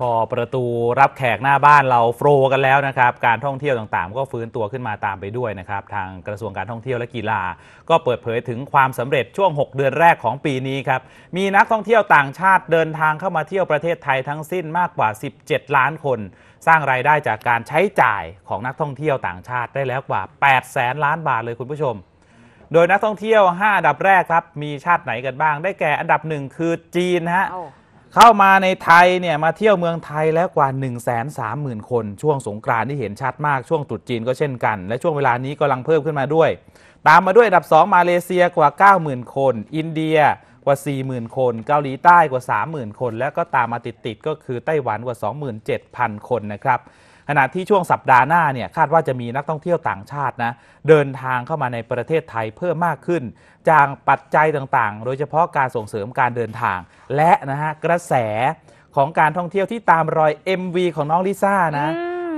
พอประตูรับแขกหน้าบ้านเราโฟล์กันแล้วนะครับ การท่องเที่ยวต่างๆ ก็ฟื้นตัวขึ้นมาตามไปด้วยนะครับทางกระทรวงการท่องเที่ยวและกีฬาก็เปิดเผยถึงความสำเร็จช่วง 6 เดือนแรกของปีนี้ครับ มีนักท่องเที่ยวต่างชาติเดินทางเข้ามาเที่ยวประเทศไทยทั้งสิ้นมากกว่า 17 ล้านคน สร้างรายได้จากการใช้จ่ายของนักท่องเที่ยวต่างชาติได้แล้วกว่า8แสนล้านบาทเลยคุณผู้ชม โดยนักท่องเที่ยว 5อันดับแรกครับ มีชาติไหนกันบ้าง ได้แก่อันดับหนึ่งคือจีนฮะ oh. เข้ามาในไทยเนี่ย มาเที่ยวเมืองไทยแล้วกว่า 1 3 0 0 0 0 คน ช่วงสงกรานที่เห็นชัดมากช่วงตรุษจีนก็เช่นกัน และช่วงเวลานี้กำลังเพิ่มขึ้นมาด้วย ตามมาด้วยอันดับ 2 มาเลเซียกว่า 90,000 คน อินเดียกว่า 40,000 คน เกาหลีใต้กว่า 30,000 คน และก็ตามมาติด ๆ ก็คือไต้หวันกว่า 27,000 คนนะครับ ขณะที่ช่วงสัปดาห์หน้าเนี่ยคาดว่าจะมีนักท่องเที่ยวต่างชาตินะเดินทางเข้ามาในประเทศไทยเพิ่มมากขึ้น จากปัจจัยต่าง ๆ โดยเฉพาะการส่งเสริมการเดินทาง และนะฮะกระแสของการท่องเที่ยวที่ตามรอย MV ของน้องลิซ่านะ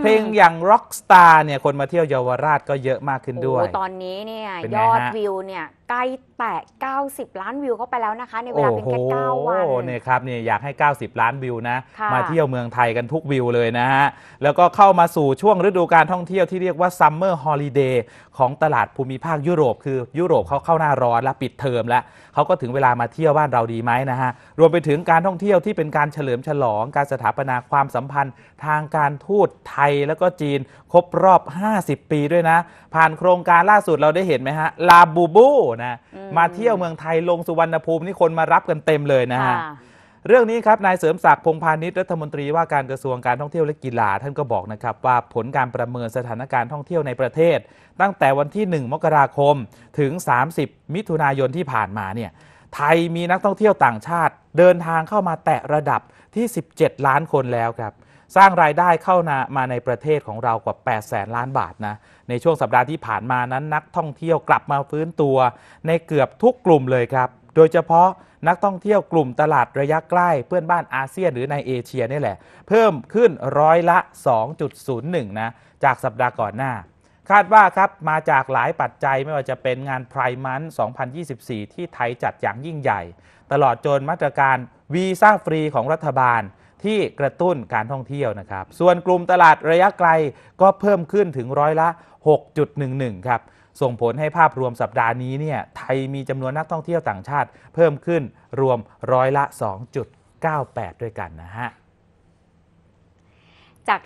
เพลงอย่าง Rockstar เนี่ยคนมาเที่ยวเยาวราชก็เยอะมากขึ้นด้วยตอนนี้เนี่ยยอดวิวเนี่ยใกล้แตะ90 ล้านวิวเข้าไปแล้วนะคะ ในเวลาเพียงแค่ 9 วันเนี่ยครับเนี่ยอยากให้ 90 ล้านวิวนะ มาเที่ยวเมืองไทยกันทุกวิวเลยนะฮะ แล้วก็เข้ามาสู่ช่วงฤดูการท่องเที่ยวที่เรียกว่าซัมเมอร์ฮอลิเดย์ของตลาดภูมิภาคยุโรปคือยุโรปเขาเข้าหน้าร้อนและปิดเทอมแล้วเขาก็ถึงเวลามาเที่ยวบ้านเราดีไหมนะฮะ รวมไปถึงการท่องเที่ยวที่เป็นการเฉลิมฉลองการสถาปนาความสัมพันธ์ทางการทูตไทยแล้วก็จีนครบรอบ 50 ปีด้วยนะ ผ่านโครงการล่าสุดเราได้เห็นไหมฮะลาบูบูนะมาเที่ยวเมืองไทยลงสุวรรณภูมินี่คนมารับกันเต็มเลยนะฮะเรื่องนี้ครับนายเสริมศักดิ์พงพาณิชย์รัฐมนตรีว่าการกระทรวงการท่องเที่ยวและกีฬาท่านก็บอกนะครับว่าผลการประเมินสถานการณ์ท่องเที่ยวในประเทศ ตั้งแต่วันที่ 1 มกราคมถึง 30 มิถุนายนที่ผ่านมาเนี่ยไทยมีนักท่องเที่ยวต่างชาติ เดินทางเข้ามาแตะระดับที่ 17 ล้านคนแล้วครับสร้างรายได้เข้านามาในประเทศของเรากว่า8แสนล้านบาทนะ ในช่วงสัปดาห์ที่ผ่านมานั้นนักท่องเที่ยวกลับมาฟื้นตัว ในเกือบทุกกลุ่มเลยครับ โดยเฉพาะนักท่องเที่ยวกลุ่มตลาดระยะใกล้เพื่อนบ้านอาเซียนหรือในเอเชียนี่แหละเพิ่มขึ้นร้อยละ 2.01 นะจากสัปดาห์ก่อนหน้า คาดว่าครับมาจากหลายปัจจัยไม่ว่าจะเป็นงานไพร์มัน2024 ที่ไทยจัดอย่างยิ่งใหญ่ ตลอดจนมาตรการวีซ่าฟรีของรัฐบาลที่กระตุ้นการท่องเที่ยวนะครับ ส่วนกลุ่มตลาดระยะไกลก็เพิ่มขึ้นถึงร้อยละ 6.11 ครับ ส่งผลให้ภาพรวมสัปดาห์นี้เนี่ยไทยมีจำนวนนักท่องเที่ยวต่างชาติ เพิ่มขึ้นรวมร้อยละ 2.98 ด้วยกันนะฮะ จาก